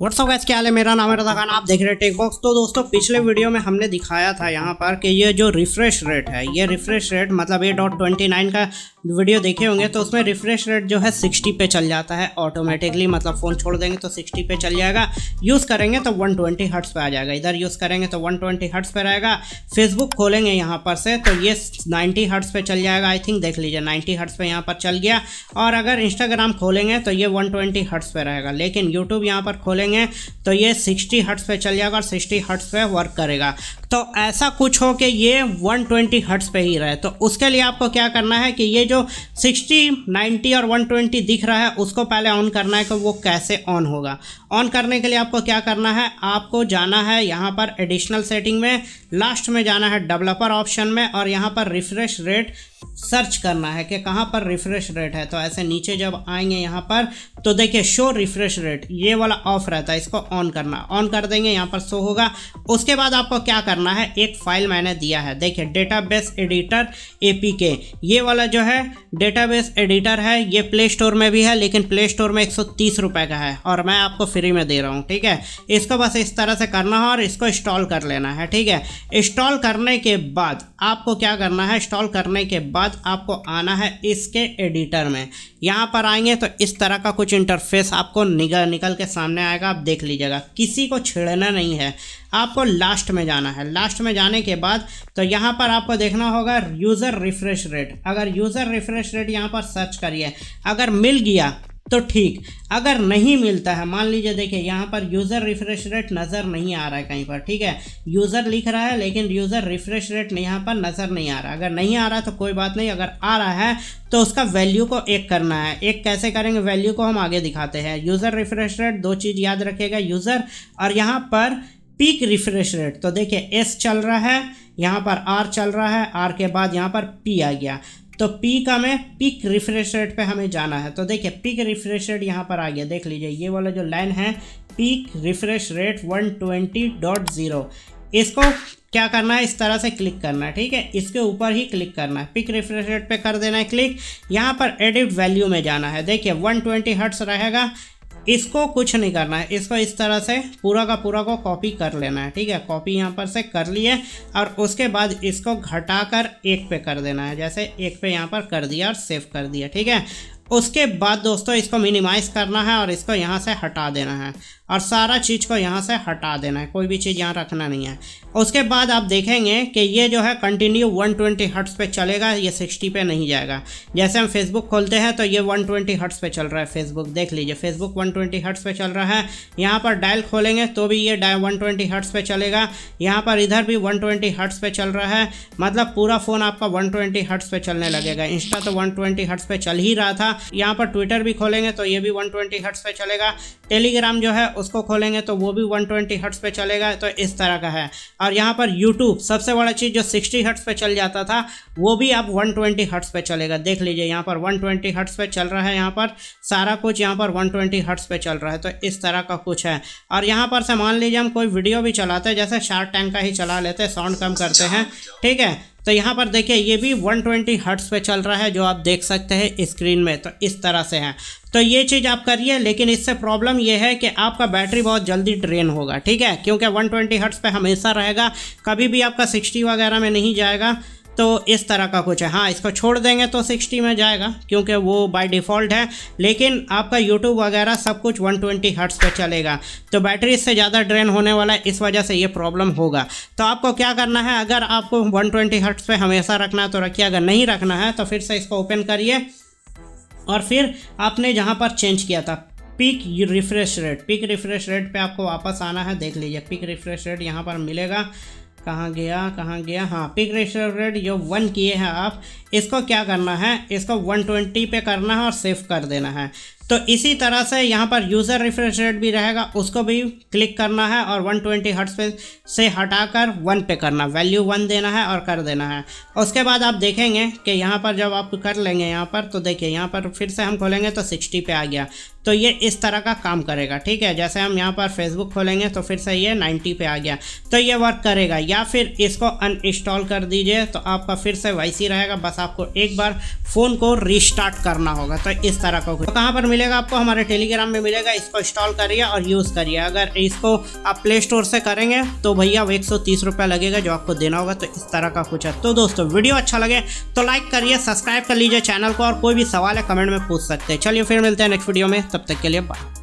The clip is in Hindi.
व्हाट्सअप गैस क्या है मेरा नाम है रजा खान आप देख रहे हैं टेक बॉक्स तो दोस्तों पिछले वीडियो में हमने दिखाया था यहाँ पर कि ये जो रिफ्रेश रेट है ये रिफ्रेश रेट मतलब ए डॉट ट्वेंटी नाइन का वीडियो देखे होंगे तो उसमें रिफ्रेश रेट जो है सिक्सटी पे चल जाता है ऑटोमेटिकली मतलब फ़ोन छोड़ देंगे तो सिक्सटी पे चल जाएगा यूज़ करेंगे तो वन ट्वेंटी हर्ट्स पर आ जाएगा इधर यूज़ करेंगे तो वन ट्वेंटी हर्ट्स पर रहेगा फेसबुक खोलेंगे यहाँ पर से तो ये नाइन्टी हर्ट्स पर चल जाएगा आई थिंक देख लीजिए नाइन्टी हर्ट्स पर यहाँ पर चल गया और अगर इंस्टाग्राम खोलेंगे तो ये वन ट्वेंटी हर्ट्स पर रहेगा लेकिन यूट्यूब यहाँ पर खोलेंगे करेंगे तो ये 60 हर्ट्स पे चल जाएगा और 60 हर्ट्स पे वर्क करेगा तो ऐसा कुछ हो कि ये 120 ट्वेंटी हर्ट्स पर ही रहे तो उसके लिए आपको क्या करना है कि ये जो 60, 90 और 120 दिख रहा है उसको पहले ऑन करना है कि वो कैसे ऑन होगा ऑन करने के लिए आपको क्या करना है आपको जाना है यहाँ पर एडिशनल सेटिंग में लास्ट में जाना है डेवलपर ऑप्शन में और यहाँ पर रिफ्रेश रेट सर्च करना है कि कहाँ पर रिफ्रेश रेट है तो ऐसे नीचे जब आएंगे यहाँ पर तो देखिए शो रिफ्रेश रेट ये वाला ऑफ रहता है इसको ऑन करना ऑन कर देंगे यहाँ पर शो होगा उसके बाद आपको क्या करना है एक फाइल मैंने दिया है देखिए डेटाबेस एडिटर एपीके ये वाला जो है डेटाबेस एडिटर है ये प्ले स्टोर में भी है लेकिन प्ले स्टोर में एक सौ का है और मैं आपको फ्री में दे रहा हूँ ठीक है इसको बस इस तरह से करना है और इसको इंस्टॉल कर लेना है ठीक है इंस्टॉल करने के बाद आपको क्या करना है इंस्टॉल करने के बाद बाद आपको आना है इसके एडिटर में यहाँ पर आएंगे तो इस तरह का कुछ इंटरफेस आपको निकल निकल के सामने आएगा आप देख लीजिएगा किसी को छेड़ना नहीं है आपको लास्ट में जाना है लास्ट में जाने के बाद तो यहाँ पर आपको देखना होगा यूज़र रिफ्रेश रेट अगर यूज़र रिफ्रेश रेट यहाँ पर सर्च करिए अगर मिल गया तो ठीक अगर नहीं मिलता है मान लीजिए देखिए यहाँ पर यूज़र रिफ्रेश रेट नज़र नहीं आ रहा है कहीं पर ठीक है यूज़र लिख रहा है लेकिन यूज़र रिफ्रेश रेट यहाँ पर नज़र नहीं आ रहा अगर नहीं आ रहा तो कोई बात नहीं अगर आ रहा है तो उसका वैल्यू को एक करना है एक कैसे करेंगे वैल्यू को हम आगे दिखाते हैं यूज़र रिफ्रेश रेट दो चीज़ याद रखेगा यूज़र और यहाँ पर पीक रिफ्रेश रेट तो देखिए एस चल रहा है यहाँ पर आर चल रहा है आर के बाद यहाँ पर पी आ गया तो पी का में पिक रिफ्रेश रेट पे हमें जाना है तो देखिए पिक रिफ्रेश रेट यहाँ पर आ गया देख लीजिए ये वाला जो लाइन है peak refresh rate one twenty dot zero इसको क्या करना है इस तरह से क्लिक करना है ठीक है इसके ऊपर ही क्लिक करना है पिक रिफ्रेश रेट पे कर देना है क्लिक यहाँ पर एडिट वैल्यू में जाना है देखिए 120 हर्ट्स रहेगा इसको कुछ नहीं करना है इसको इस तरह से पूरा का पूरा को कॉपी कर लेना है ठीक है कॉपी यहाँ पर से कर लिए और उसके बाद इसको घटाकर एक पे कर देना है जैसे एक पे यहाँ पर कर दिया और सेव कर दिया ठीक है उसके बाद दोस्तों इसको मिनिमाइज़ करना है और इसको यहाँ से हटा देना है और सारा चीज़ को यहाँ से हटा देना है कोई भी चीज़ यहाँ रखना नहीं है उसके बाद आप देखेंगे कि ये जो है कंटिन्यू 120 ट्वेंटी हर्ट्स पर चलेगा ये 60 पे नहीं जाएगा जैसे हम फेसबुक खोलते हैं तो ये 120 ट्वेंटी हर्ट्स पर चल रहा है फेसबुक देख लीजिए फेसबुक 120 ट्वेंटी हर्ट्स पर चल रहा है यहाँ पर डायल खोलेंगे तो भी ये डायल वन ट्वेंटी हर्ट्स पर चलेगा यहाँ पर इधर भी वन ट्वेंटी हर्ट्स पर चल रहा है मतलब पूरा फ़ोन आपका वन ट्वेंटी हर्ट्स पर चलने लगेगा इंस्टा तो वन ट्वेंटी हर्ट्स पर चल ही रहा था यहाँ पर ट्विटर भी खोलेंगे तो ये भी वन ट्वेंटी हट्स पे चलेगा टेलीग्राम जो है उसको खोलेंगे तो वो भी वन ट्वेंटी हट्स पे चलेगा तो इस तरह का है और यहाँ पर यूट्यूब सबसे बड़ा चीज़ जो सिक्सटी हट्स पे चल जाता था वो भी अब वन ट्वेंटी हट्स पे चलेगा देख लीजिए यहाँ पर वन ट्वेंटी हट्स पे चल रहा है यहाँ पर सारा कुछ यहाँ पर वन ट्वेंटी हट्स पे चल रहा है तो इस तरह का कुछ है और यहाँ पर से मान लीजिए हम कोई वीडियो भी चलाते हैं जैसे शार्क टैंक का ही चला लेते हैं साउंड कम करते हैं ठीक है तो यहाँ पर देखिए ये भी 120 ट्वेंटी हर्ट्स पर चल रहा है जो आप देख सकते हैं स्क्रीन में तो इस तरह से है तो ये चीज़ आप करिए लेकिन इससे प्रॉब्लम ये है कि आपका बैटरी बहुत जल्दी ड्रेन होगा ठीक है क्योंकि 120 ट्वेंटी हर्ट्स पर हमेशा रहेगा कभी भी आपका 60 वगैरह में नहीं जाएगा तो इस तरह का कुछ है हाँ इसको छोड़ देंगे तो 60 में जाएगा क्योंकि वो बाय डिफ़ॉल्ट है लेकिन आपका यूट्यूब वगैरह सब कुछ 120 ट्वेंटी हर्ट्स पर चलेगा तो बैटरी इससे ज़्यादा ड्रेन होने वाला है इस वजह से ये प्रॉब्लम होगा तो आपको क्या करना है अगर आपको 120 ट्वेंटी हर्ट्स पर हमेशा रखना है तो रखिए अगर नहीं रखना है तो फिर से इसको ओपन करिए और फिर आपने जहाँ पर चेंज किया था peak refresh rate peak refresh rate पे आपको वापस आना है देख लीजिए पिक रिफ्रेश रेट यहाँ पर मिलेगा कहाँ गया कहाँ गया हाँ पिक रेशियो रेट जो वन किए हैं आप इसको क्या करना है इसको 120 पे करना है और सेव कर देना है तो इसी तरह से यहाँ पर यूज़र रिफ्रेश रेट भी रहेगा उसको भी क्लिक करना है और 120 ट्वेंटी हर्ट्स पे से हटाकर वन पे करना वैल्यू वन देना है और कर देना है उसके बाद आप देखेंगे कि यहाँ पर जब आप कर लेंगे यहाँ पर तो देखिए यहाँ पर फिर से हम खोलेंगे तो 60 पे आ गया तो ये इस तरह का काम करेगा ठीक है जैसे हम यहाँ पर फेसबुक खोलेंगे तो फिर से ये 90 पे आ गया तो ये वर्क करेगा या फिर इसको अनइंस्टॉल कर दीजिए तो आपका फिर से वैसी रहेगा बस आपको एक बार फ़ोन को रिस्टार्ट करना होगा तो इस तरह का तो कहाँ पर मिलेगा आपको हमारे टेलीग्राम में मिलेगा इसको इंस्टॉल करिए और यूज़ करिए अगर इसको आप प्ले स्टोर से करेंगे तो भैया एक रुपया लगेगा जो आपको देना होगा तो इस तरह का कुछ है तो दोस्तों वीडियो अच्छा लगे तो लाइक करिए सब्सक्राइब कर लीजिए चैनल को और कोई भी सवाल है कमेंट में पूछ सकते हैं चलिए फिर मिलते हैं नेक्स्ट वीडियो में तब तक के लिए बाय